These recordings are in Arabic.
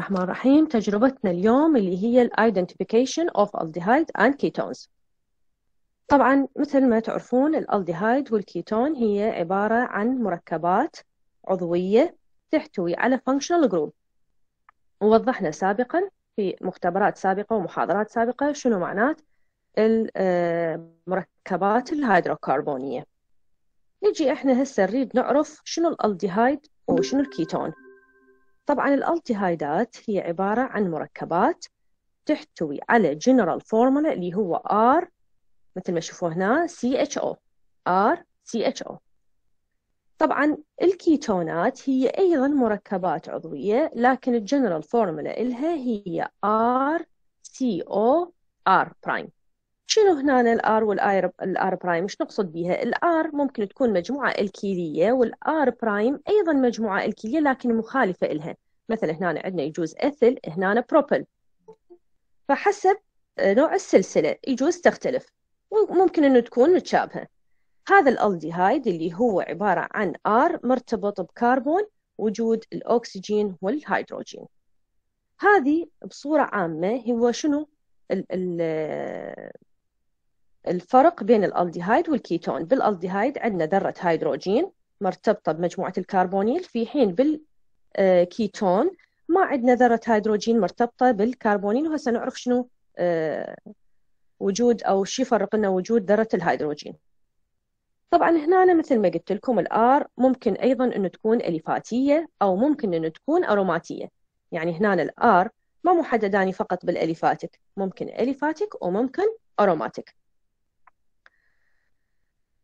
الرحمن الرحيم تجربتنا اليوم اللي هي الـ Identification of Aldehyde and Ketones طبعا مثل ما تعرفون الالديهايد والكيتون هي عبارة عن مركبات عضوية تحتوي على functional group ووضحنا سابقا في مختبرات سابقة ومحاضرات سابقة شنو معنات المركبات آه، الهيدروكربونية نجي احنا هسه نريد نعرف شنو الالديهايد وشنو الكيتون طبعا الالتهايدات هي عبارة عن مركبات تحتوي على جنرال فورمولا اللي هو R مثل ما شوفوا هنا CHO R CHO طبعا الكيتونات هي أيضا مركبات عضوية لكن الجنرال فورمولا إلها هي R CO R prime شنو هنا الار والار الار برايم ايش نقصد بها الار ممكن تكون مجموعه الكيليه والار برايم ايضا مجموعه الكيليه لكن مخالفه لها مثلا هنا عندنا يجوز اثل هنا بروبل فحسب آه، نوع السلسله يجوز تختلف وممكن انه تكون متشابهه هذا الالديهايد اللي هو عباره عن ار مرتبط بكربون وجود الاكسجين والهيدروجين هذه بصوره عامه هو شنو آه، الفرق بين الالديهايد والكيتون بالالديهايد عندنا ذره هيدروجين مرتبطه بمجموعه الكربونيل في حين بالكيتون ما عندنا ذره هيدروجين مرتبطه بالكربونيل وهسه نعرف شنو آه، وجود او شي فرق لنا وجود ذره الهيدروجين طبعا هنا مثل ما قلت لكم الار ممكن ايضا انه تكون اليفاتيه او ممكن انه تكون اروماتيه يعني هنا الار ما محدداني فقط بالاليفاتك ممكن اليفاتك وممكن اروماتك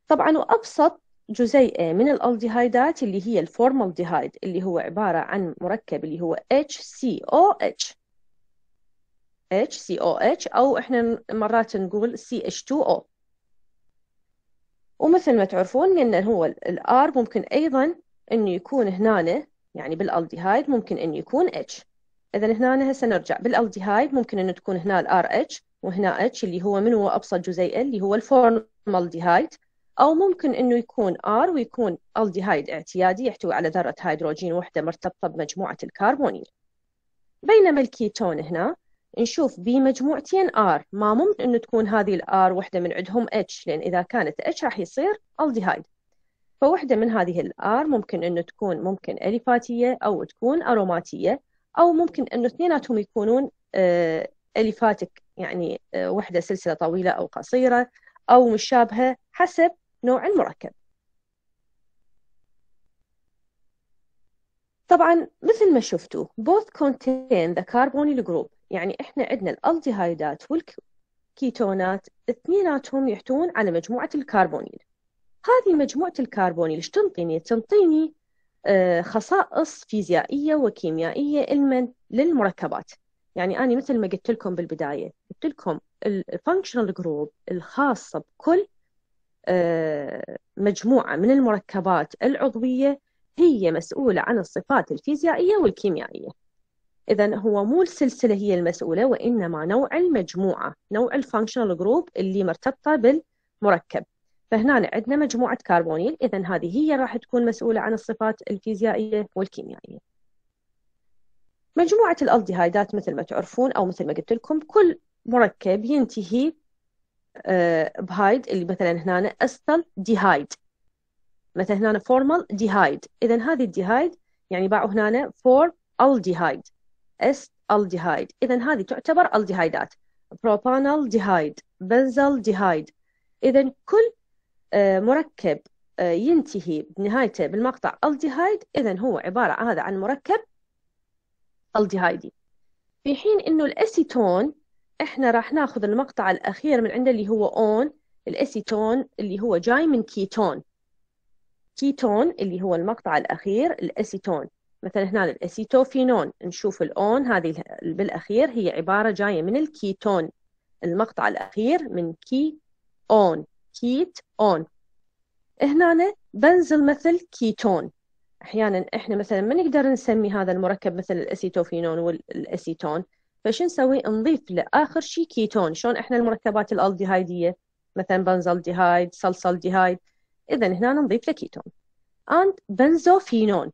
طبعا وأبسط جزيئة من الالديهايدات اللي هي الفورمالديهايد اللي هو عبارة عن مركب اللي هو HCOH HCOH أو إحنا مرات نقول CH2O ومثل ما تعرفون إن هو الآر ممكن أيضا إنه يكون هنا يعني بالالديهايد ممكن إنه يكون H إذا هنا هسه نرجع بالالديهايد ممكن إنه تكون هنا الآر اتش وهنا اتش اللي هو من هو أبسط جزيئة اللي هو الفورمالديهايد أو ممكن أنه يكون R ويكون الديهايد اعتيادي يحتوي على ذرة هيدروجين واحدة مرتبطة بمجموعة الكربونيل بينما الكيتون هنا نشوف بمجموعتين R ما ممكن أنه تكون هذه الآر واحدة من عندهم H لأن إذا كانت H راح يصير الديهايد فواحدة من هذه الآر ممكن أنه تكون ممكن أليفاتية أو تكون أروماتية أو ممكن أنه اثنيناتهم يكونون أليفاتك آه، يعني آه، وحدة سلسلة طويلة أو قصيرة أو مشابهة حسب نوع المركب طبعا مثل ما شفتوا both contain the carbonyl group يعني احنا عندنا الالديهايدات والكيتونات اثنيناتهم يحتوون على مجموعة الكربونيل هذه مجموعة الكربونيل ايش تنطيني؟ تنطيني آه، خصائص فيزيائية وكيميائية المن للمركبات يعني أنا مثل ما قلت لكم بالبداية قلت لكم الفانكشنال جروب الخاصة بكل آه، مجموعة من المركبات العضوية هي مسؤولة عن الصفات الفيزيائية والكيميائية إذا هو مو السلسلة هي المسؤولة وإنما نوع المجموعة نوع الفانكشنال جروب اللي مرتبطة بالمركب فهنا عندنا مجموعة كربونيل إذا هذه هي راح تكون مسؤولة عن الصفات الفيزيائية والكيميائية مجموعة الألديهايدات مثل ما تعرفون أو مثل ما قلت لكم كل مركب ينتهي آه، بهايد اللي مثلا هنا استل ديهايد مثلا هنا فورمال ديهايد اذا هذه الديهايد يعني باعوا هنا فور الديهايد اس الديهايد اذا هذه تعتبر الديهايدات بروبانال ديهايد بنزل ديهايد اذا كل آه، مركب آه، ينتهي بنهايته بالمقطع الديهايد اذا هو عباره هذا عن مركب الديهايدي في حين انه الاسيتون احنا راح ناخذ المقطع الاخير من عنده اللي هو اون الاسيتون اللي هو جاي من كيتون كيتون اللي هو المقطع الاخير الاسيتون مثلا هنا الاسيتوفينون نشوف الاون هذه بالاخير هي عباره جايه من الكيتون المقطع الاخير من كي اون كيت اون هنا بنزل مثل كيتون احيانا احنا مثلا ما نقدر نسمي هذا المركب مثل الاسيتوفينون والاسيتون فشو نسوي نضيف لاخر شيء كيتون شلون احنا المركبات الالديهايديه مثلا بنزالديهايد صلصلديهايد اذا هنا نضيف له كيتون اند بنزوفينون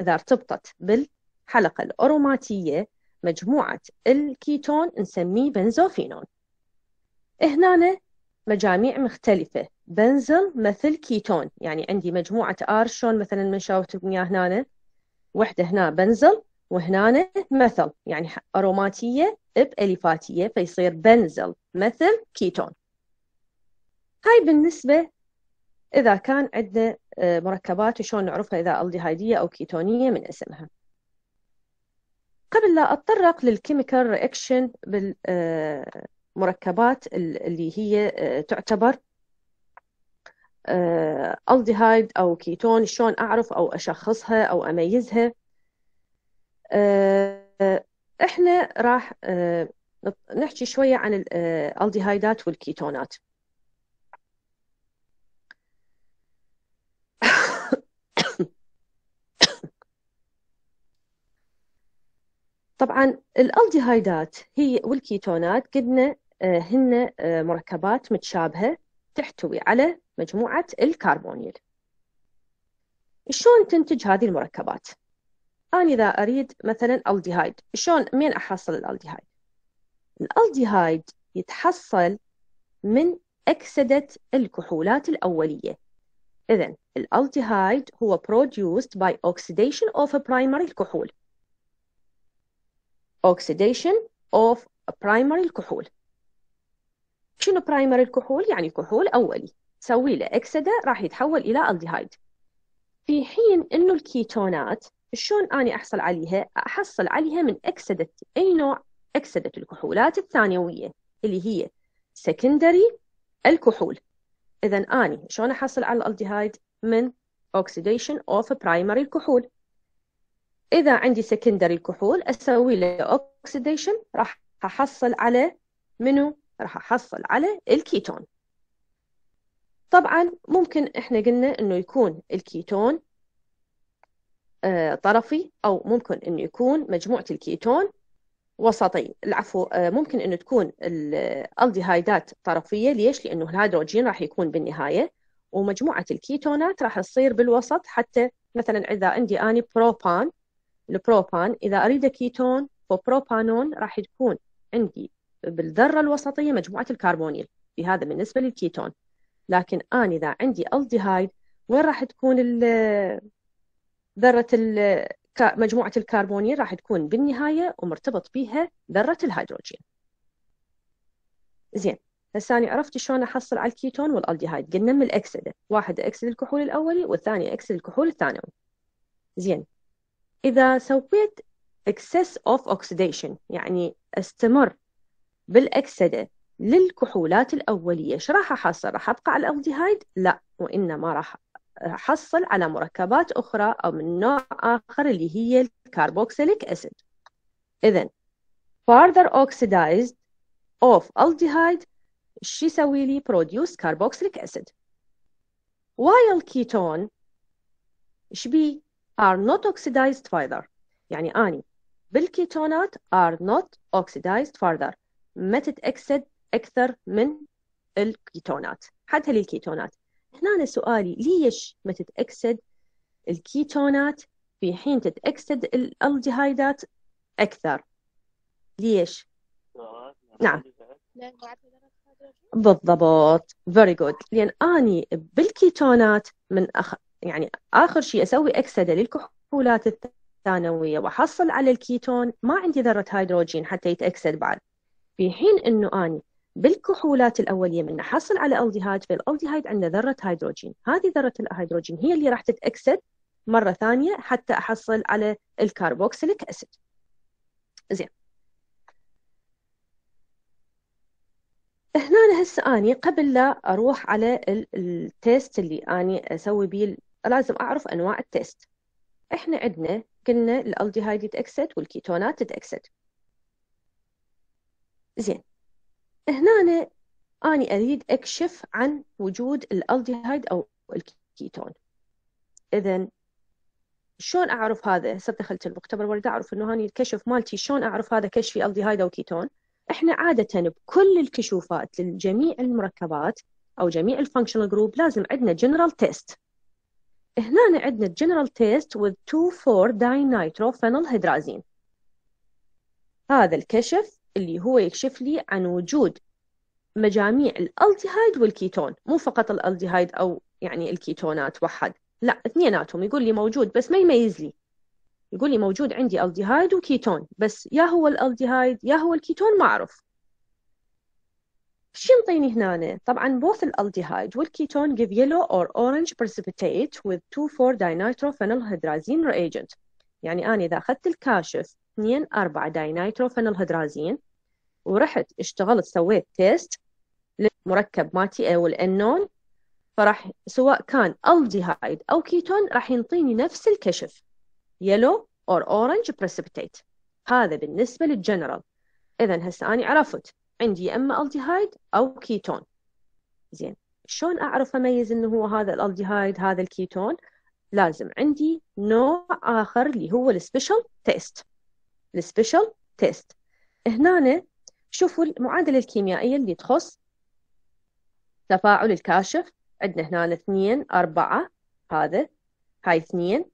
اذا ارتبطت بالحلقه الاروماتيه مجموعه الكيتون نسميه بنزوفينون هنا مجاميع مختلفة بنزل مثل كيتون يعني عندي مجموعة آر شلون مثلا من شاوت هنا وحدة هنا بنزل وهنا مثل يعني أروماتية بأليفاتية فيصير بنزل مثل كيتون هاي بالنسبة إذا كان عندنا آه، مركبات وشون نعرفها إذا ألديهايدية أو كيتونية من اسمها قبل لا أتطرق للكيميكال رياكشن بالمركبات اللي هي آه، تعتبر آه، ألديهايد أو كيتون شلون أعرف أو أشخصها أو أميزها آه، احنا راح آه، نحكي شويه عن الالديهايدات آه، والكيتونات طبعا الالديهايدات هي والكيتونات قلنا هن مركبات متشابهه تحتوي على مجموعه الكربونيل شلون تنتج هذه المركبات أنا إذا أريد مثلا ألديهايد شلون مين أحصل الألديهايد الألديهايد يتحصل من أكسدة الكحولات الأولية إذا الألديهايد هو produced by oxidation of a primary الكحول oxidation of a primary الكحول شنو primary الكحول؟ يعني كحول أولي سوي له أكسدة راح يتحول إلى ألديهايد في حين أنه الكيتونات شلون أني أحصل عليها؟ أحصل عليها من أكسدة أي نوع أكسدة الكحولات الثانوية اللي هي سكندري الكحول إذا أني شلون أحصل على الألديهايد؟ من اوكسديشن اوف برايمري الكحول إذا عندي سكندري الكحول أسوي له اوكسديشن راح أحصل على منو؟ راح أحصل على الكيتون طبعا ممكن احنا قلنا انه يكون الكيتون آه، طرفي أو ممكن أنه يكون مجموعة الكيتون وسطين العفو آه، ممكن أنه تكون الالديهايدات طرفية ليش؟ لأنه الهيدروجين راح يكون بالنهاية ومجموعة الكيتونات راح تصير بالوسط حتى مثلا إذا عندي أني بروبان البروبان إذا أريد كيتون فبروبانون راح تكون عندي بالذرة الوسطية مجموعة الكربونيل في هذا بالنسبة للكيتون لكن أنا إذا عندي الديهايد وين راح تكون ذرة مجموعة الكربونين راح تكون بالنهاية ومرتبط بها ذرة الهيدروجين زين هسه انا عرفت شلون احصل على الكيتون والالديهايد قلنا من الاكسده واحد اكسد الكحول الاولي والثاني اكسد الكحول الثانوي زين اذا سويت اكسس اوف اوكسيديشن يعني استمر بالاكسده للكحولات الاوليه ايش راح احصل راح ابقى على الالديهايد لا وانما راح حصل على مركبات أخرى أو من نوع آخر اللي هي الكاربوكسيليك أسيد إذا further oxidized of aldehyde شو يسوي لي produce carboxylic acid while ketone شبي are not oxidized further يعني أني بالكيتونات are not oxidized further ما تتأكسد أكثر من الكيتونات حتى للكيتونات هنا سؤالي ليش ما تتأكسد الكيتونات في حين تتأكسد الالديهايدات أكثر ليش؟ نعم بالضبط very good لأن أني بالكيتونات من أخ... يعني آخر شيء أسوي أكسدة للكحولات الثانوية وأحصل على الكيتون ما عندي ذرة هيدروجين حتى يتأكسد بعد في حين أنه أني بالكحولات الاوليه من نحصل على الديهايد فالالديهايد عندنا ذره هيدروجين هذه ذره الهيدروجين هي اللي راح تتاكسد مره ثانيه حتى احصل على الكربوكسيليك اسيد زين هنا هسه اني قبل لا اروح على التيست اللي اني اسوي بيه لازم اعرف انواع التيست احنا عندنا قلنا الالديهايد يتاكسد والكيتونات تتاكسد زين هنا أنا أريد أكشف عن وجود الألديهايد أو الكيتون إذا شلون أعرف هذا هسه دخلت المختبر واريد أعرف إنه هاني الكشف مالتي شلون أعرف هذا كشفي ألديهايد أو كيتون إحنا عادة بكل الكشوفات لجميع المركبات أو جميع الفانكشنال جروب لازم عندنا جنرال تيست هنا عندنا الجنرال تيست with 2,4 داي نايترو فينل هيدرازين هذا الكشف اللي هو يكشف لي عن وجود مجاميع الالديهايد والكيتون مو فقط الالديهايد او يعني الكيتونات وحد لا اثنيناتهم يقول لي موجود بس ما يميز لي يقول لي موجود عندي الديهايد وكيتون بس يا هو الالديهايد يا هو الكيتون ما اعرف شو ينطيني هنا طبعا بوث الالديهايد والكيتون give yellow or orange precipitate with 2,4 dinitrofenylhydrazine reagent يعني أنا إذا أخذت الكاشف 2 4 dinitrofenylhydrazine ورحت اشتغلت سويت تيست للمركب مالتي او الانون فراح سواء كان الديهايد او كيتون راح ينطيني نفس الكشف يلو اور اورنج بريسبتيت هذا بالنسبه للجنرال اذا هسه انا عرفت عندي يا اما الديهايد او كيتون زين شلون اعرف اميز انه هو هذا الالديهايد هذا الكيتون لازم عندي نوع اخر اللي هو السبيشال تيست السبيشال تيست هنا شوفوا المعادلة الكيميائية اللي تخص تفاعل الكاشف عندنا هنا اثنين أربعة هذا هاي اثنين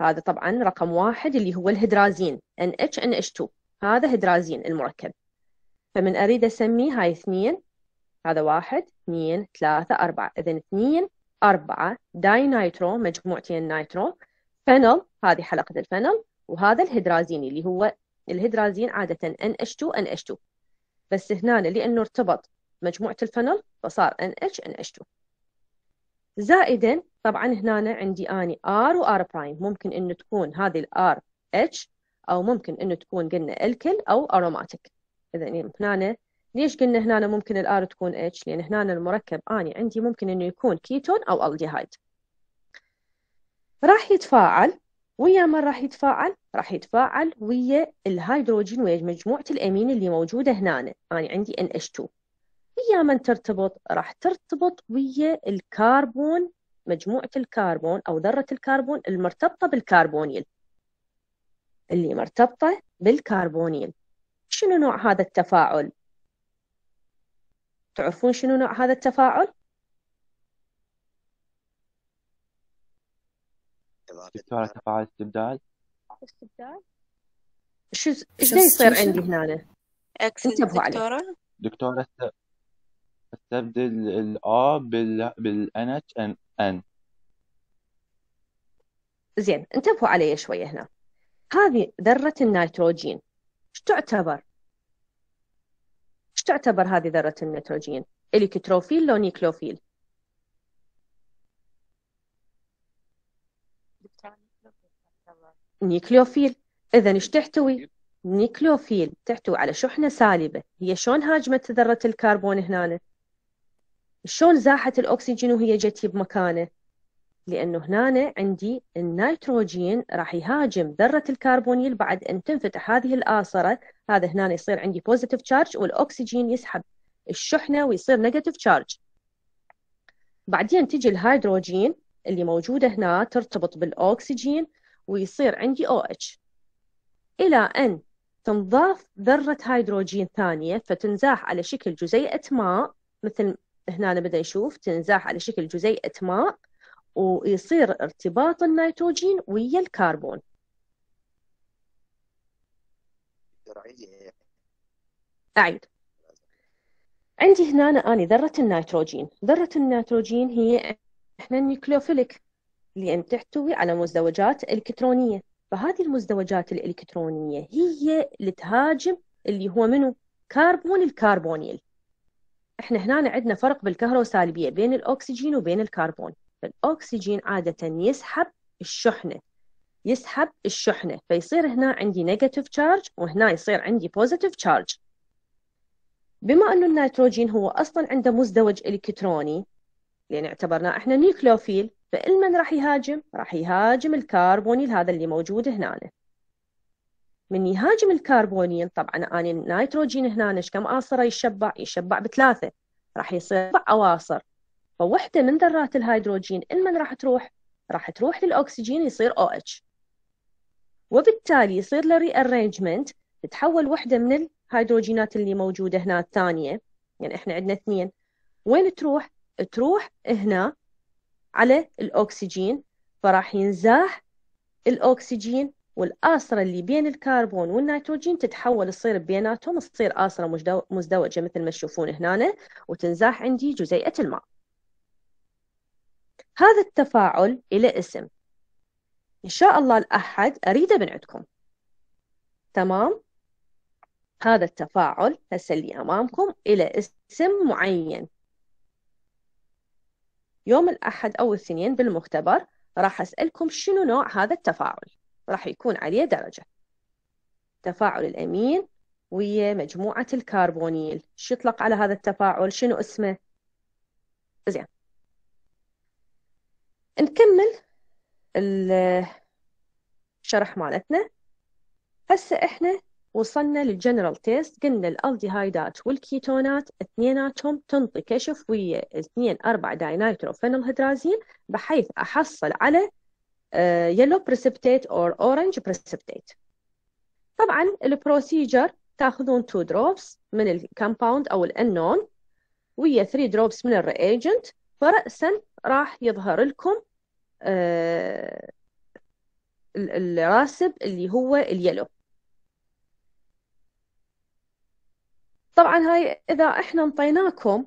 هذا طبعا رقم واحد اللي هو الهيدرازين NH NH2 هذا هيدرازين المركب فمن أريد أسمي هاي اثنين هذا واحد اثنين ثلاثة أربعة إذا اثنين أربعة داي نايترو مجموعتين نايترو فنل هذه حلقة الفنل وهذا الهيدرازين اللي هو الهيدرازين عادة NH2 NH2 بس هنا لأنه ارتبط مجموعة الفنل فصار NH NH2 زائدا طبعا هنا عندي اني و R برايم ممكن انه تكون هذه الار اتش او ممكن انه تكون قلنا الكل او اروماتيك اذا هنا ليش قلنا هنا ممكن R تكون H لان هنا المركب اني عندي ممكن انه يكون كيتون او الديهايد راح يتفاعل ويا من راح يتفاعل راح يتفاعل ويا الهيدروجين ويا مجموعة الأمين اللي موجودة هنا أنا يعني عندي NH2 ويا من ترتبط راح ترتبط ويا الكربون مجموعة الكربون أو ذرة الكربون المرتبطة بالكربونيل اللي مرتبطة بالكربونيل شنو نوع هذا التفاعل؟ تعرفون شنو نوع هذا التفاعل؟ اضافه دكتوره تفاعل استبدال استبدال شو ايش يصير عندي هنا انتبهوا علي دكتوره دكتوره استبدل الا بال اتش ان ان زين انتبهوا علي شويه هنا هذه ذره النيتروجين ايش تعتبر ايش تعتبر هذه ذره النيتروجين الكتروفيل لو نيكلوفيل نيكليوفيل إذا إيش تحتوي؟ نيكليوفيل تحتوي على شحنة سالبة هي شلون هاجمت ذرة الكربون هنا؟ شلون زاحت الأكسجين وهي جت بمكانه؟ لأنه هنا عندي النيتروجين راح يهاجم ذرة الكربونيل بعد أن تنفتح هذه الآصرة هذا هنا يصير عندي بوزيتيف تشارج والأكسجين يسحب الشحنة ويصير نيجاتيف تشارج بعدين تجي الهيدروجين اللي موجودة هنا ترتبط بالأكسجين ويصير عندي او OH. اتش الى ان تنضاف ذرة هيدروجين ثانية فتنزاح على شكل جزيئة ماء مثل هنا نبدأ نشوف تنزاح على شكل جزيئة ماء ويصير ارتباط النيتروجين ويا الكربون أعيد عندي هنا أنا ذرة النيتروجين ذرة النيتروجين هي إحنا نيكلوفيلك لأن تحتوي على مزدوجات إلكترونية فهذه المزدوجات الإلكترونية هي اللي تهاجم اللي هو منه كربون الكربونيل احنا هنا عندنا فرق بالكهروسالبية بين الأكسجين وبين الكربون الأكسجين عادة يسحب الشحنة يسحب الشحنة فيصير هنا عندي نيجاتيف تشارج وهنا يصير عندي بوزيتيف تشارج بما أنه النيتروجين هو أصلا عنده مزدوج إلكتروني لأن اعتبرناه احنا نيوكليوفيل فالمن راح يهاجم راح يهاجم الكربونيل هذا اللي موجود هنا من يهاجم الكربونيل طبعا اني النيتروجين هنا ايش كم عنصر يشبع يشبع بثلاثه راح يصير اربع اواصر فوحده من ذرات الهيدروجين المن راح تروح راح تروح للاكسجين يصير او OH. وبالتالي يصير له ري ارينجمنت تتحول وحده من الهيدروجينات اللي موجوده هنا الثانيه يعني احنا عندنا اثنين وين تروح تروح هنا على الأكسجين فراح ينزاح الأكسجين والآسرة اللي بين الكربون والنيتروجين تتحول تصير بيناتهم تصير آسرة مزدوجة مثل ما تشوفون هنا وتنزاح عندي جزيئة الماء هذا التفاعل إلى اسم إن شاء الله الأحد أريده من عندكم تمام هذا التفاعل هسه اللي أمامكم إلى اسم معين يوم الأحد أو الاثنين بالمختبر راح أسألكم شنو نوع هذا التفاعل راح يكون عليه درجة تفاعل الأمين ويا مجموعة الكربونيل شو يطلق على هذا التفاعل شنو اسمه زين نكمل الشرح مالتنا هسه احنا وصلنا للجنرال تيست قلنا الالديهايدات والكيتونات اثنيناتهم تنطي كشف ويا 2 4 داينايتروفينل هيدرازين بحيث احصل على يلو بريسبتيت اور اورنج بريسبتيت طبعا البروسيجر تاخذون 2 دروبس من الكمباوند او الانون ويا 3 دروبس من الرياجنت فراسا راح يظهر لكم آه، الراسب اللي هو اليلو طبعا هاي اذا احنا انطيناكم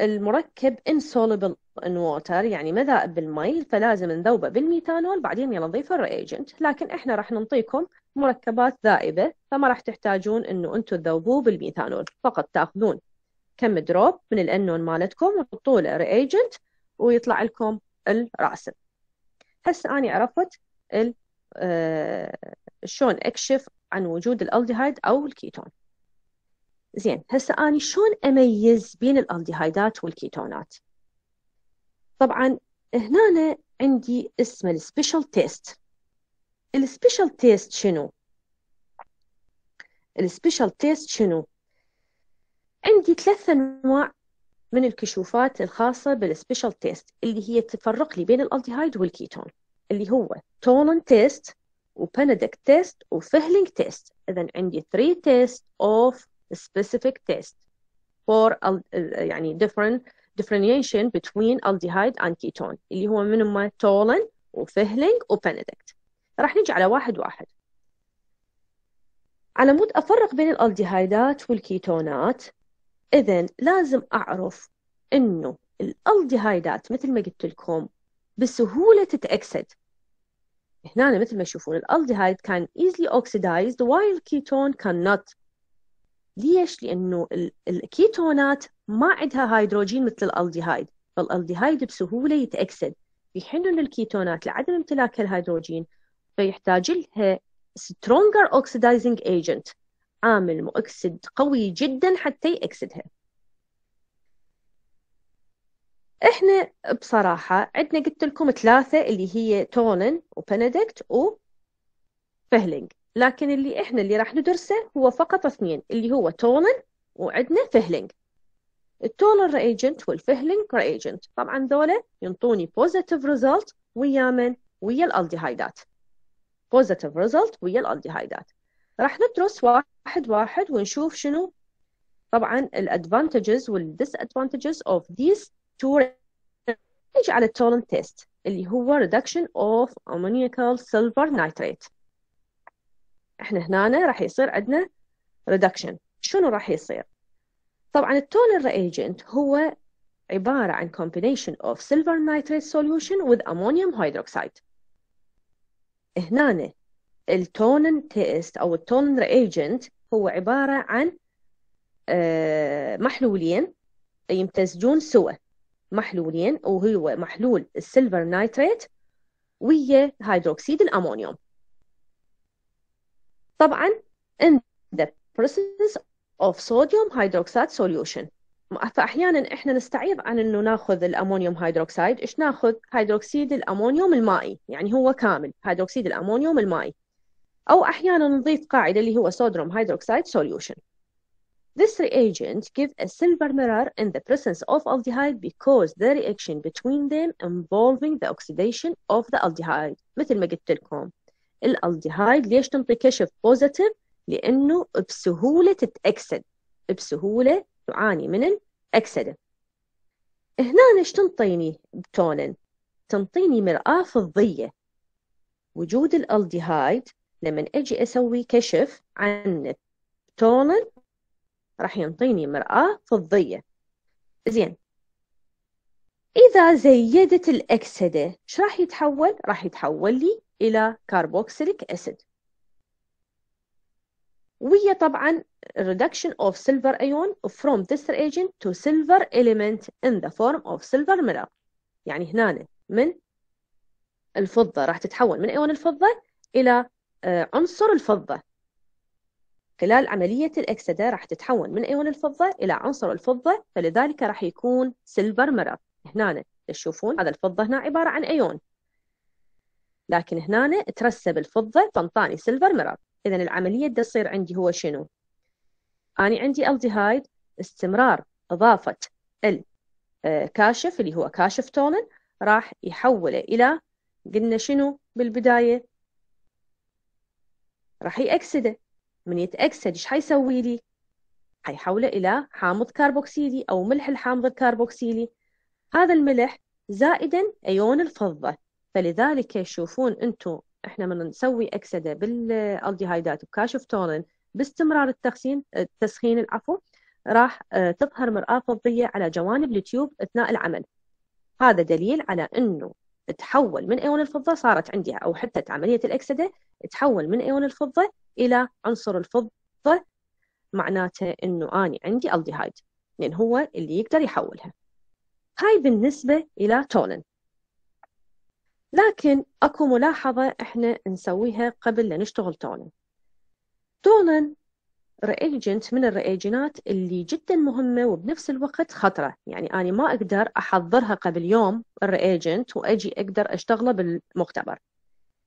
المركب insoluble in water يعني مذاب بالمي فلازم نذوبه بالميثانول بعدين يلا نضيف الريجنت لكن احنا راح نعطيكم مركبات ذائبه فما راح تحتاجون انه انتم تذوبوه بالميثانول فقط تاخذون كم دروب من الانون مالتكم وتحطوا له ريجنت ويطلع لكم الراسب هسه انا عرفت آه، شلون اكشف عن وجود الالديهايد او الكيتون زين هسه أنا شلون أميز بين الألديهايدات والكيتونات طبعا هنا عندي اسم السبيشال تيست السبيشال تيست شنو السبيشال تيست شنو عندي ثلاث أنواع من الكشوفات الخاصة بالسبيشال تيست اللي هي تفرق لي بين الالديهايد والكيتون اللي هو تولن تيست وبندك تيست وفهلينج تيست إذا عندي 3 تيست اوف specific test for يعني different differentiation between aldehyde and ketone اللي هو منهم تولن وفهلنج وبنديكت راح نجي على واحد واحد على مود أفرق بين الألديهايدات والكيتونات إذا لازم أعرف إنه الألديهايدات مثل ما قلت لكم بسهولة تتأكسد هنا مثل ما تشوفون الألديهايد كان easily oxidized while ketone cannot ليش؟ لأنه الكيتونات ما عندها هيدروجين مثل الألديهايد فالألديهايد بسهولة يتأكسد في حين أن الكيتونات لعدم امتلاك الهيدروجين فيحتاج لها سترونجر اوكسيدايزنج ايجنت عامل مؤكسد قوي جدا حتى يأكسدها احنا بصراحة عندنا قلت لكم ثلاثة اللي هي تولن وبندكت وفهلنج لكن اللي احنا اللي راح ندرسه هو فقط اثنين اللي هو تونل وعندنا فهلينج التونل ريجنت والفهلينج ريجنت طبعا ذولا ينطوني بوزيتيف ريزلت ويا من ويا الالديهايدات بوزيتيف ريزلت ويا الالديهايدات راح ندرس واحد واحد ونشوف شنو طبعا الادفانتجز والديس ادفانتجز اوف ذيس تو على التولن تيست اللي هو ريدكشن اوف امونيكال سيلفر نايتريت احنا هنا راح يصير عندنا ريدكشن شنو راح يصير طبعا التونر ريجنت هو عبارة عن combination of silver nitrate solution with ammonium hydroxide هنا التونن تيست أو التونن ريجنت هو عبارة عن آه، محلولين يمتزجون سوا محلولين وهو محلول السيلفر نايتريت ويا هيدروكسيد الأمونيوم طبعا in the presence of sodium hydroxide solution فاحيانا احنا نستعيض عن انه ناخذ الامونيوم هيدروكسيد ايش ناخذ هيدروكسيد الامونيوم المائي يعني هو كامل هيدروكسيد الامونيوم المائي او احيانا نضيف قاعده اللي هو صودروم هيدروكسيد solution This reagent gives a silver mirror in the presence of aldehyde because the reaction between them involving the oxidation of the aldehyde مثل ما قلت لكم الالديهايد ليش تنطي كشف بوزيتيف لانه بسهوله تتاكسد بسهوله تعاني من الاكسده هنا ايش تنطيني بتونن تنطيني مرآة فضية وجود الالديهايد لما اجي اسوي كشف عن التونن راح ينطيني مرآة فضية زين إذا زيدت الأكسدة ايش راح يتحول؟ راح يتحول لي إلى كاربوكسيليك أسيد ويا طبعا reduction of silver ion from this reagent to silver element in the form of silver mirror يعني هنا من الفضة راح تتحول من ايون الفضة إلى آه، عنصر الفضة خلال عملية الأكسدة راح تتحول من ايون الفضة إلى عنصر الفضة فلذلك راح يكون silver mirror هنا تشوفون هذا الفضة هنا عبارة عن أيون لكن هنا ترسب الفضة فانطاني سيلفر ميرور إذا العملية اللي تصير عندي هو شنو؟ أنا عندي الديهايد استمرار إضافة الكاشف آه، اللي هو كاشف تولن راح يحوله إلى قلنا شنو بالبداية راح يأكسده من يتأكسد إيش حيسوي لي؟ حيحوله إلى حامض كربوكسيلي أو ملح الحامض الكربوكسيلي هذا الملح زائدا ايون الفضه فلذلك يشوفون انتم احنا من نسوي اكسده بالالديهايدات وكاشف تورن باستمرار التخسين التسخين العفو راح آه، تظهر مرآة فضية على جوانب التيوب اثناء العمل هذا دليل على انه تحول من ايون الفضه صارت عندي او حتى عمليه الاكسده تحول من ايون الفضه الى عنصر الفضه معناته انه اني عندي الديهايد لان هو اللي يقدر يحولها هاي بالنسبة إلى تولن لكن أكو ملاحظة إحنا نسويها قبل لا نشتغل تولن تولن ريجنت من الرئيجنات اللي جدا مهمة وبنفس الوقت خطرة يعني أنا ما أقدر أحضرها قبل يوم الرئيجنت وأجي أقدر أشتغله بالمختبر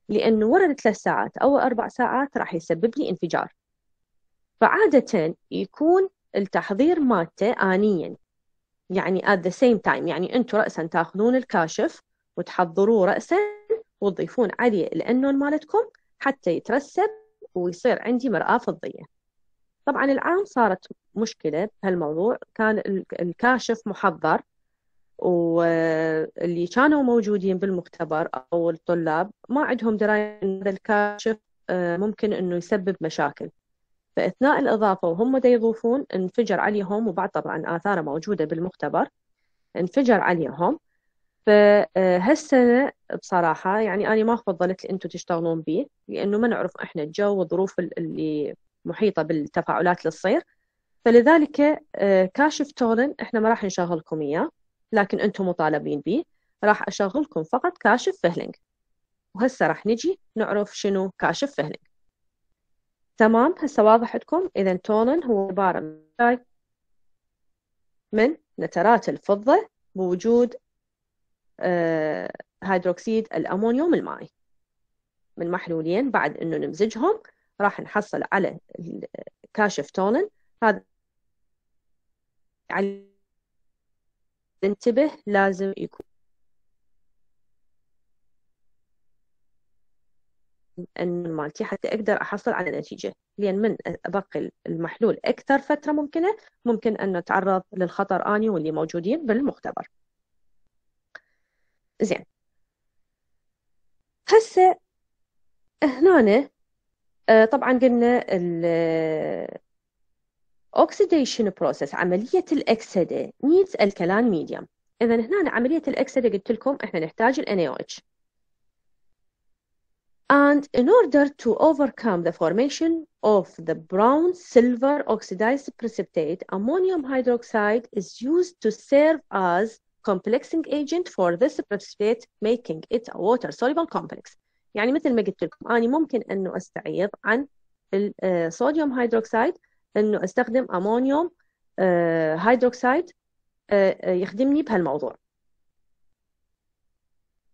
لأنه ورد ثلاث ساعات أو أربع ساعات راح يسبب لي انفجار فعادة يكون التحضير مالته آنيا يعني at the same time يعني أنتم رأسا تاخذون الكاشف وتحضروه رأسا وتضيفون عليه الأنون مالتكم حتى يترسب ويصير عندي مرآة فضية طبعا العام صارت مشكلة بهالموضوع كان الكاشف محضر واللي كانوا موجودين بالمختبر أو الطلاب ما عندهم دراية أن الكاشف آه، ممكن أنه يسبب مشاكل فاثناء الاضافه وهم دا يضيفون انفجر عليهم وبعد طبعا اثاره موجوده بالمختبر انفجر عليهم فهالسنة بصراحة يعني أنا ما فضلت أنتم تشتغلون به لأنه ما نعرف إحنا الجو والظروف اللي محيطة بالتفاعلات اللي تصير فلذلك آه، كاشف تولن إحنا ما راح نشغلكم إياه لكن أنتم مطالبين به راح أشغلكم فقط كاشف فهلنج وهسه راح نجي نعرف شنو كاشف فهلنج تمام هسه واضح عندكم اذا تونن هو عباره من نترات الفضه بوجود آه هيدروكسيد الامونيوم المائي من محلولين بعد انه نمزجهم راح نحصل على كاشف تونن هذا ننتبه يعني لازم يكون الن مالتي حتى اقدر احصل على نتيجه لان من ابقي المحلول اكثر فتره ممكنه ممكن انه اتعرض للخطر اني واللي موجودين بالمختبر زين هسه هنا آه، طبعا قلنا الاوكسيديشن بروسيس عمليه الاكسده نيدز الكلان ميديوم اذا هنا عمليه الاكسده قلت لكم احنا نحتاج ال NaOH And in order to overcome the formation of the brown silver oxidized precipitate, ammonium hydroxide is used to serve as complexing agent for this precipitate making it a water soluble complex. يعني مثل ما قلت لكم أنا ممكن أنه أستعيض عن الصوديوم هيدروكسيد أنه أستخدم أمونيوم هيدروكسيد يخدمني بهالموضوع.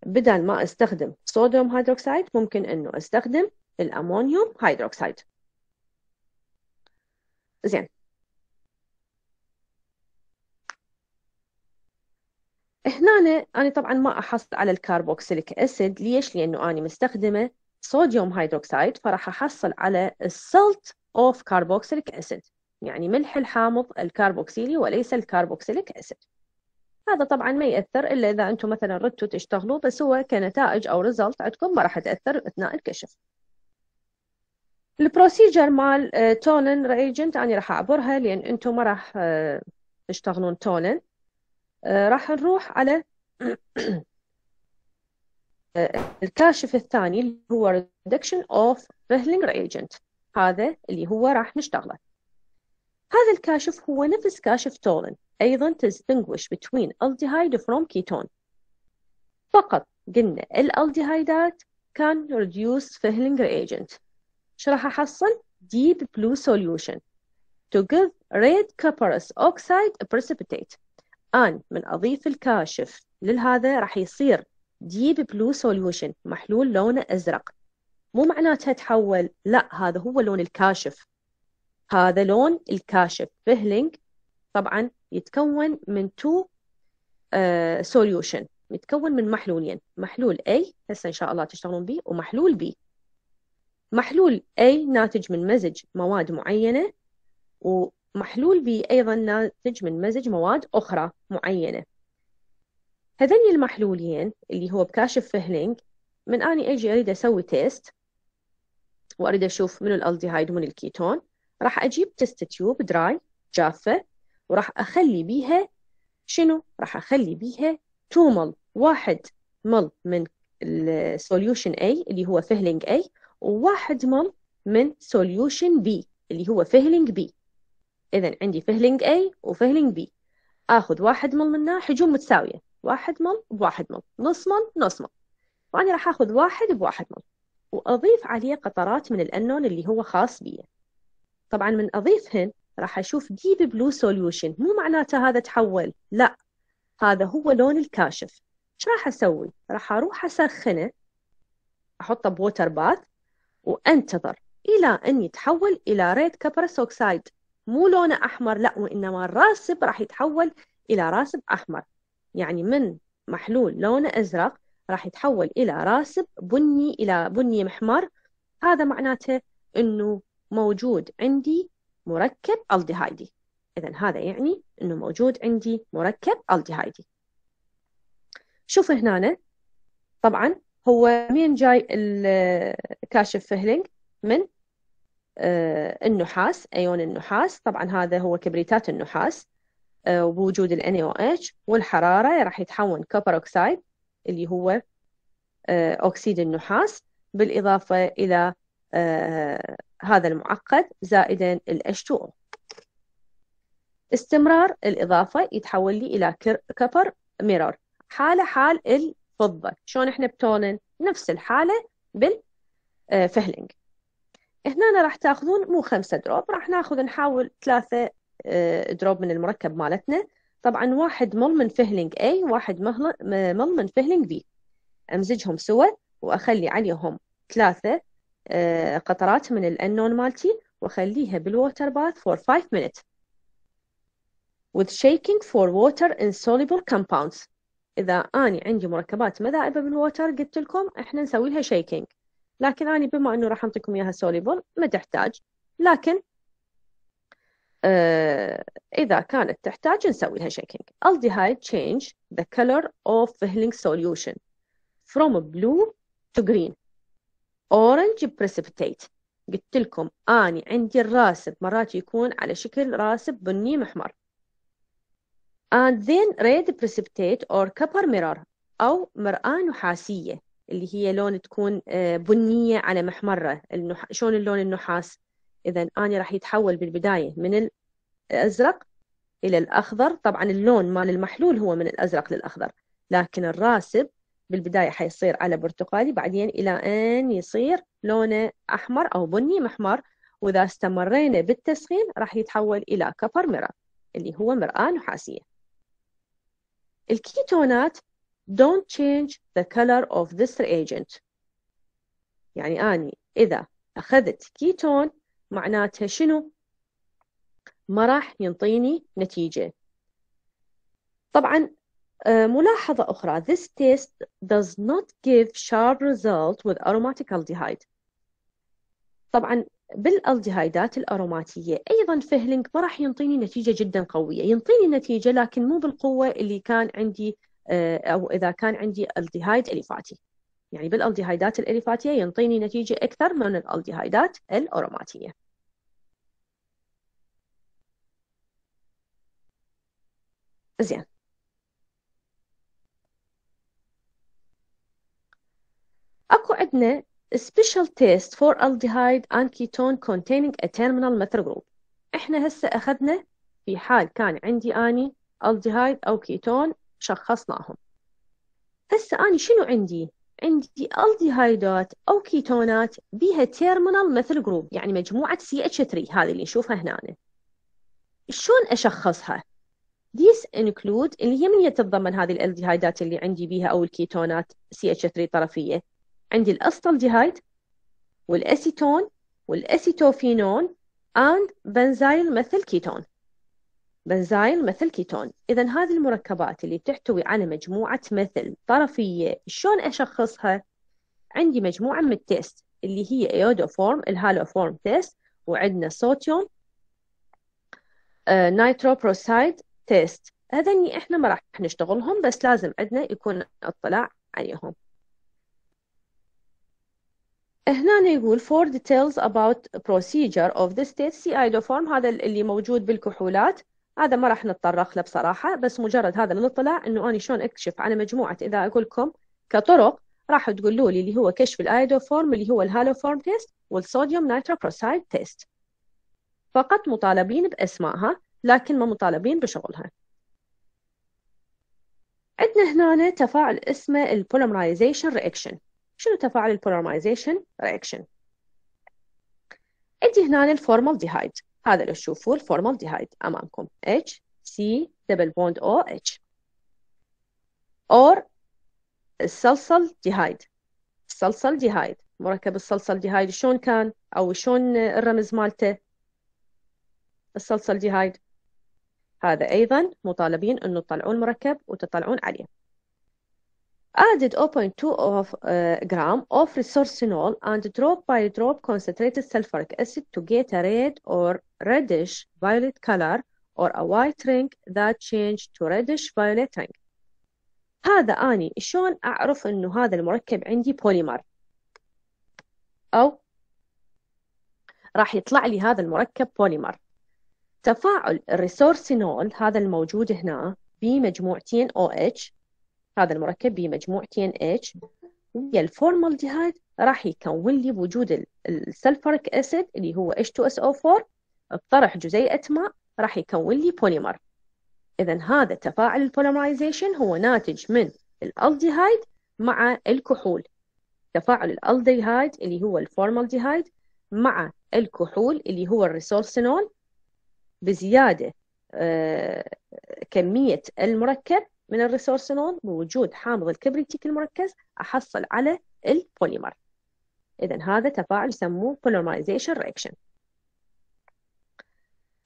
بدل ما استخدم صوديوم هيدروكسيد ممكن انه استخدم الامونيوم هيدروكسيد زين هنا انا طبعا ما احصل على الكاربوكسيليك اسيد ليش لانه انا مستخدمه صوديوم هيدروكسيد فراح احصل على السلت اوف كاربوكسيليك اسيد يعني ملح الحامض الكاربوكسيلي وليس الكاربوكسيليك اسيد هذا طبعا ما ياثر الا اذا انتم مثلا ردتوا تشتغلوا بس هو كنتائج او ريزلت عندكم ما راح تاثر اثناء الكشف البروسيجر مال آه، تولن ريجنت انا راح اعبرها لان انتم ما راح آه، تشتغلون تولن آه، راح نروح على الكاشف الثاني اللي هو reduction of Rehling ريجنت هذا اللي هو راح نشتغله هذا الكاشف هو نفس كاشف تولن أيضا تستنجوش between aldehyde from ketone فقط قلنا الالديهايدات كان reduced فهلنجر agent شو راح أحصل؟ deep blue solution to give red copperous oxide precipitate أنا من أضيف الكاشف للهذا راح يصير deep blue solution محلول لونه أزرق مو معناتها تحول لا هذا هو لون الكاشف هذا لون الكاشف فهلنج طبعا يتكون من تو سوليوشن آه، يتكون من محلولين محلول A هسه إن شاء الله تشتغلون به ومحلول B محلول A ناتج من مزج مواد معينة ومحلول B أيضا ناتج من مزج مواد أخرى معينة هذين المحلولين اللي هو بكاشف فهلينج من أني أجي أريد أسوي تيست وأريد أشوف من الألديهايد ومن الكيتون راح أجيب تيست تيوب دراي جافة وراح أخلي بيها شنو؟ راح أخلي بيها 2 مل واحد مل من السوليوشن A اللي هو فهلنج A وواحد مل من سوليوشن B اللي هو فهلنج B إذا عندي فهلنج A وفهلنج B آخذ واحد مل منها حجوم متساوية واحد مل بواحد مل نص مل نص مل وأنا راح آخذ واحد بواحد مل وأضيف عليه قطرات من الأنون اللي هو خاص بيه طبعا من أضيفهن راح اشوف ديب بلو سوليوشن مو معناته هذا تحول لا هذا هو لون الكاشف ايش راح اسوي راح اروح اسخنه احطه بوتر باث وانتظر الى ان يتحول الى ريد كبرس اوكسايد مو لونه احمر لا وانما الراسب راح يتحول الى راسب احمر يعني من محلول لونه ازرق راح يتحول الى راسب بني الى بني محمر هذا معناته انه موجود عندي مركب الدهايدي إذا هذا يعني أنه موجود عندي مركب الدهايدي شوف هنا طبعا هو مين جاي الكاشف فهلينج من آه، النحاس أيون النحاس طبعا هذا هو كبريتات النحاس آه، وبوجود ال NaOH والحرارة راح يتحول كوبر أوكسايد اللي هو آه، أكسيد النحاس بالإضافة إلى هذا المعقد زائدا ال H2O استمرار الإضافة يتحول لي إلى كبر ميرور حالة حال الفضة شلون إحنا بتونن نفس الحالة بالفهلنج آه، هنا راح تاخذون مو خمسة دروب راح ناخذ نحاول ثلاثة آه، دروب من المركب مالتنا طبعا واحد مل من فهلنج A واحد مل من فهلنج B امزجهم سوا واخلي عليهم ثلاثة آه، قطرات من الأنون مالتي واخليها بالووتر باث for 5 minutes with shaking for water insoluble compounds إذا اني عندي مركبات مذائبة بالووتر قلت لكم إحنا نسوي لها shaking لكن اني بما أنه راح اعطيكم إياها soluble ما تحتاج لكن Uh, إذا كانت تحتاج نسوي لها shaking aldehyde change the color of the healing solution from blue to green orange precipitate قلت لكم أني عندي الراسب مرات يكون على شكل راسب بني محمر and then red precipitate or copper mirror أو مرآة نحاسية اللي هي لون تكون آه، بنية على محمرة النح... شلون اللون النحاس إذا اني راح يتحول بالبداية من الأزرق إلى الأخضر طبعا اللون مال المحلول هو من الأزرق للأخضر لكن الراسب بالبداية حيصير على برتقالي بعدين إلى أن يصير لونه أحمر أو بني محمر وإذا استمرينا بالتسخين راح يتحول إلى كبر مرا اللي هو مرآة نحاسية الكيتونات don't change the color of this reagent يعني أني إذا أخذت كيتون معناتها شنو ما راح ينطيني نتيجة طبعا آه، ملاحظة أخرى this test does not give sharp result with aromatic aldehyde طبعا بالالدهايدات الأروماتية أيضا فهلنج ما راح ينطيني نتيجة جدا قوية ينطيني نتيجة لكن مو بالقوة اللي كان عندي آه، أو إذا كان عندي الدهايد أليفاتي يعني بالالدهايدات الأليفاتية ينطيني نتيجة أكثر من الالدهايدات الأروماتية زين اكو عندنا special test for aldehyde and ketone containing a terminal methyl group احنا هسه اخذنا في حال كان عندي اني الديهايد او كيتون شخصناهم هسه اني شنو عندي عندي الديهايدات او كيتونات بها تيرمينال ميثل جروب يعني مجموعه CH3 هذه اللي نشوفها هنا شلون اشخصها ديس انكلود اللي هي من يتضمن هذه الالديهايدات اللي عندي بها او الكيتونات CH3 طرفيه عندي الأسطلجيهايد والأسيتون والأسيتوفينون and بنزايل مثل كيتون بنزايل مثل كيتون إذا هذه المركبات اللي تحتوي على مجموعة مثل طرفية شلون أشخصها عندي مجموعة من التيست اللي هي ايودوفورم الهالوفورم تيست وعندنا صوتيوم آه, نيتروبروسايد تيست هذني احنا ما راح نشتغلهم بس لازم عندنا يكون اطلاع عليهم هنا يقول for details about procedure of the state CIDOFORM هذا اللي موجود بالكحولات هذا ما راح نتطرق له بصراحة بس مجرد هذا الطلع انه أنا شلون اكشف على مجموعة إذا أقول لكم كطرق راح تقولوا لي اللي هو كشف الايدوفورم اللي هو الهالوفورم تيست والصوديوم بروسايد تيست فقط مطالبين بأسمائها لكن ما مطالبين بشغلها عندنا هنا تفاعل اسمه البوليمرايزيشن رياكشن شنو تفاعل البولارمايزيشن رياكشن عندي هنا ديهايد هذا اللي تشوفوه ديهايد امامكم H C دبل بوند O H or الصلصل ديهايد الصلصل ديهايد مركب الصلصل ديهايد شلون كان او شلون الرمز مالته الصلصل ديهايد هذا ايضا مطالبين انه تطلعون مركب وتطلعون عليه added 0.2 of, uh, gram of resorcinol and drop by drop concentrated sulfuric acid to get a red or reddish violet color or a white ring that changed to reddish violet ring. هذا أني شلون أعرف إنه هذا المركب عندي بوليمر أو راح يطلع لي هذا المركب بوليمر تفاعل الريسورسينول هذا الموجود هنا بمجموعتين OH هذا المركب بمجموع H ويا الفورمالديهايد راح يكون لي بوجود السلفريك اسيد اللي هو H2SO4 بطرح جزيئة ماء راح يكون لي بوليمر إذا هذا تفاعل البوليمرايزيشن هو ناتج من الالديهايد مع الكحول تفاعل الالديهايد اللي هو الفورمالديهايد مع الكحول اللي هو الريسورسينول بزيادة آه، كمية المركب من الريسورسينول بوجود حامض الكبريتيك المركز أحصل على البوليمر إذا هذا تفاعل يسموه polymerization ريكشن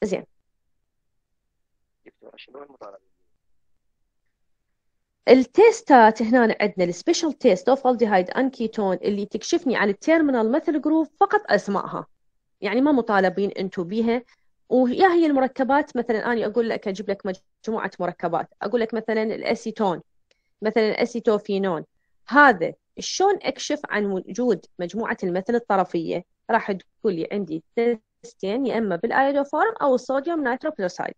زين التيستات هنا عندنا السبيشال تيست اوف الديهايد ان كيتون اللي تكشفني عن التيرمينال مثل جروب فقط اسمائها يعني ما مطالبين انتم بيها ويا هي المركبات مثلا انا اقول لك اجيب لك مجموعه مركبات اقول لك مثلا الاسيتون مثلا الاسيتوفينون هذا شلون اكشف عن وجود مجموعه المثل الطرفيه راح تقول لي عندي تستين يا اما بالايدوفورم او الصوديوم نيتروبيروسايد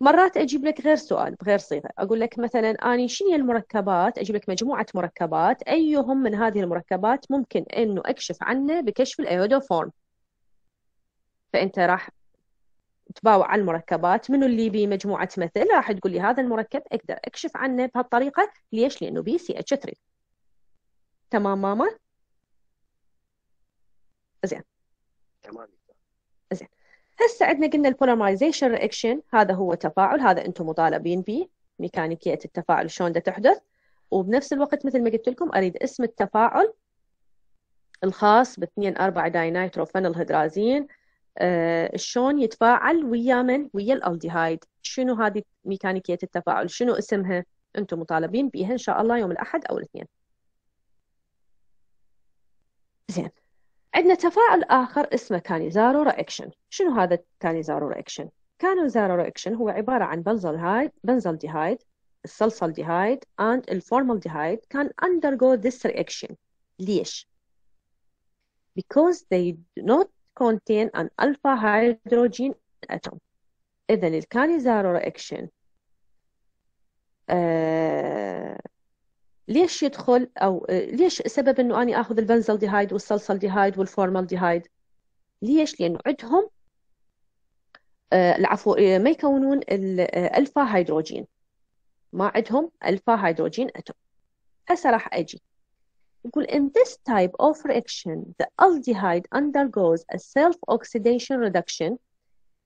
مرات اجيب لك غير سؤال بغير صيغه اقول لك مثلا اني شنو المركبات اجيب لك مجموعه مركبات ايهم من هذه المركبات ممكن انه اكشف عنه بكشف الايودوفورم فانت راح تباوع على المركبات منو اللي مجموعة مثل راح تقول لي هذا المركب اقدر اكشف عنه بهالطريقه ليش لانه بي سي اتش 3 تمام ماما زين تمام زين هسه عندنا قلنا البولاريزيشن رياكشن هذا هو تفاعل هذا انتم مطالبين به ميكانيكيه التفاعل شلون ده تحدث وبنفس الوقت مثل ما قلت لكم اريد اسم التفاعل الخاص ب 2 4 داينايتروفينيل هيدرازين آه، شلون يتفاعل ويا من ويا الالديهايد شنو هذه ميكانيكيه التفاعل شنو اسمها انتم مطالبين بيها ان شاء الله يوم الاحد او الاثنين زين عندنا تفاعل اخر اسمه كانيزارو رياكشن شنو هذا كانيزارو رياكشن كانيزارو رياكشن هو عباره عن بنزل هايد بنزل ديهايد الصلصال ديهايد اند الفورمال ديهايد كان اندرجو ذس رياكشن ليش because they do not contain an alpha hydrogen atom إذا الكانيزارو رياكشن ليش يدخل أو آه، ليش سبب إنه أنا آخذ ديهايد والفورمال ديهايد؟ ليش؟ لأنه عندهم آه، العفو آه، ما يكونون الألفا هيدروجين ما عندهم ألفا هيدروجين أتوم هسه راح أجي يقول in this type of reaction the aldehyde undergoes a self oxidation reduction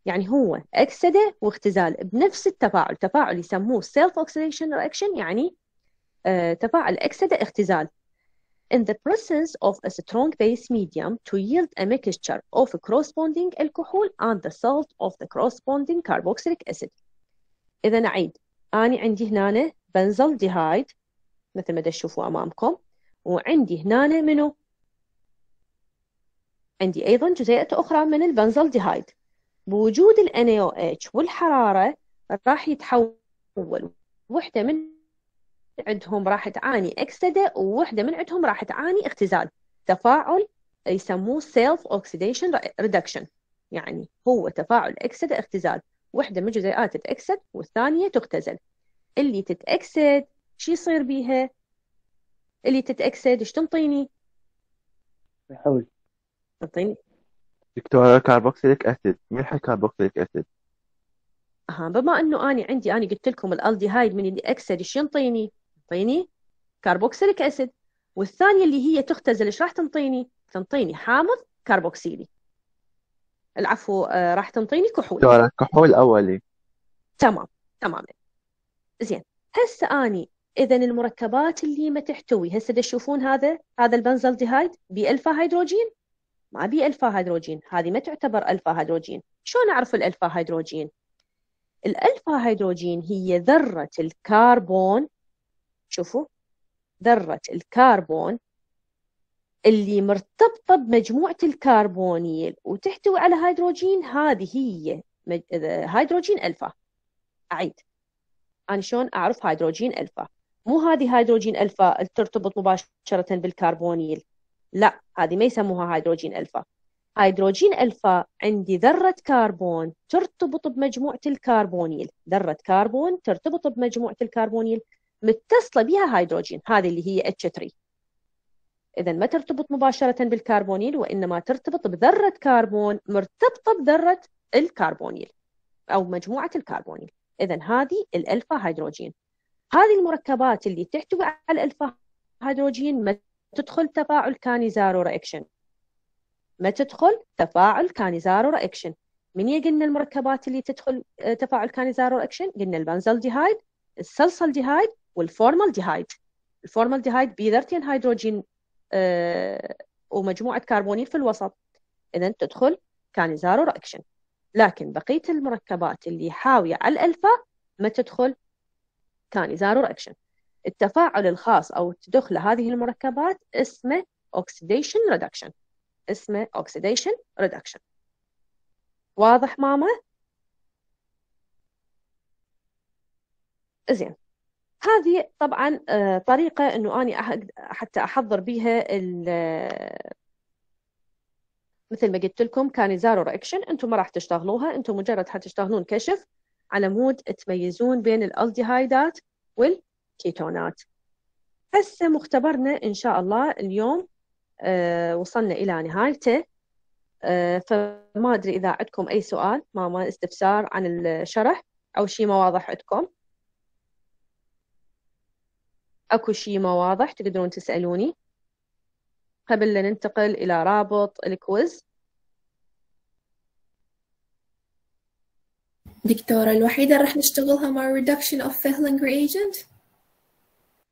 يعني هو اكسدة واختزال بنفس التفاعل تفاعل يسموه self oxidation reaction يعني تفاعل اكسدة اختزال in the presence of a strong base medium to yield a mixture of corresponding alcohol and the salt of the corresponding carboxylic acid. إذا نعيد أنا عندي هنا بنزل ديهايد مثل ما تشوفوا أمامكم وعندي هنا منو عندي أيضا جزيئة أخرى من البنزلديهايد بوجود ال NaOH والحرارة راح يتحول وحدة من عندهم راح تعاني أكسدة ووحدة من عندهم راح تعاني اختزال تفاعل يسموه self oxidation reduction يعني هو تفاعل أكسدة اختزال وحدة من جزيئات تتأكسد والثانية تختزل اللي تتأكسد شو يصير بيها اللي تتأكسد ايش تنطيني حول تنطيني دكتورة كاربوكسيليك أسيد حي كاربوكسيليك أسيد ها بما انه اني عندي اني قلت لكم الالديهايد من اكسد ايش ينطيني؟ ينطيني كاربوكسيليك اسيد والثانيه اللي هي تختزل ايش راح تنطيني؟ تنطيني حامض كاربوكسيلي العفو آه راح تنطيني كحول دكتوره كحول اولي تمام تمام زين هسه اني اذا المركبات اللي ما تحتوي هسه تشوفون هذا هذا البنزلديهايد الفا هيدروجين ما بي الفا هيدروجين هذه ما تعتبر الفا هيدروجين شلون اعرف الالفا هيدروجين الالفا هيدروجين هي ذره الكربون شوفوا ذره الكربون اللي مرتبطه بمجموعه الكربونيل وتحتوي على هيدروجين هذه هي هيدروجين الفا اعيد انا شلون اعرف هيدروجين الفا مو هذه هيدروجين الفا اللي ترتبط مباشره بالكربونيل لا هذه ما يسموها هيدروجين الفا هيدروجين الفا عندي ذره كربون ترتبط بمجموعه الكربونيل ذره كربون ترتبط بمجموعه الكربونيل متصله بها هيدروجين هذه اللي هي اتش 3 إذا ما ترتبط مباشرة بالكربونيل وإنما ترتبط بذرة كربون مرتبطة بذرة الكربونيل أو مجموعة الكربونيل إذا هذه الألفا هيدروجين هذه المركبات اللي تحتوي على الفا هيدروجين ما تدخل تفاعل كانيزارو رياكشن ما تدخل تفاعل كانيزارو رياكشن من هي قلنا المركبات اللي تدخل آه، تفاعل كانيزارو رياكشن قلنا البنزلديهايد السلسلديهايد والفورمالديهايد الفورمالديهايد بذرتين هيدروجين آه ومجموعه كربونين في الوسط اذا تدخل كانيزارو رياكشن لكن بقيه المركبات اللي حاويه على الالفا ما تدخل الثاني زارو اكشن التفاعل الخاص او تدخل هذه المركبات اسمه اوكسيديشن ريدكشن اسمه اوكسيديشن ريدكشن واضح ماما زين هذه طبعا آه، طريقة أنه اني حتى أحضر بها مثل ما قلت لكم كان زارو رياكشن أنتم ما راح تشتغلوها أنتم مجرد حتشتغلون كشف على مود تميزون بين الالديهايدات والكيتونات هسه مختبرنا إن شاء الله اليوم آه وصلنا إلى نهايته آه فما أدري إذا عندكم أي سؤال ما ما استفسار عن الشرح أو شيء ما واضح عندكم أكو شيء ما واضح تقدرون تسألوني قبل لا ننتقل إلى رابط الكويز دكتورة الوحيدة اللي راح نشتغلها مع reduction of filling reagent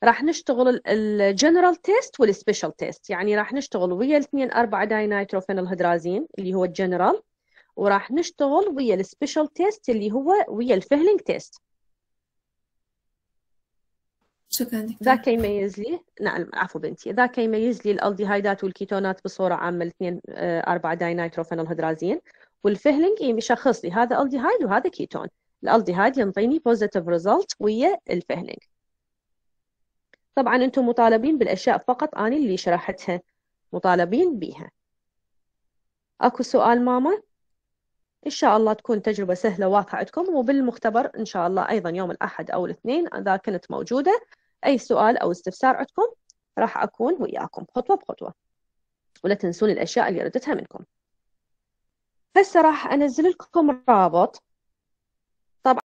راح نشتغل الجنرال تيست والسبيشال تيست يعني راح نشتغل ويا الاثنين أربعة داينايتروفينل الهيدرازين اللي هو الجنرال وراح نشتغل ويا السبيشال تيست اللي هو ويا الفهلينج تيست شكرا دكتور ذاك يميز لي نعم عفوا بنتي ذاك يميز لي الالديهايدات والكيتونات بصوره عامه الاثنين آه، اربعه داينايتروفينل هيدرازين والفهلنج يعني يشخص لي هذا الديهايد وهذا كيتون الالديهايد ينطيني بوزيتيف ريزلت ويا الفهلنج طبعا انتم مطالبين بالاشياء فقط اني اللي شرحتها مطالبين بيها اكو سؤال ماما ان شاء الله تكون تجربه سهله واضحه عندكم وبالمختبر ان شاء الله ايضا يوم الاحد او الاثنين اذا كنت موجوده اي سؤال او استفسار عندكم راح اكون وياكم خطوه بخطوه ولا تنسون الاشياء اللي ردتها منكم هسه راح انزل لكم طبعا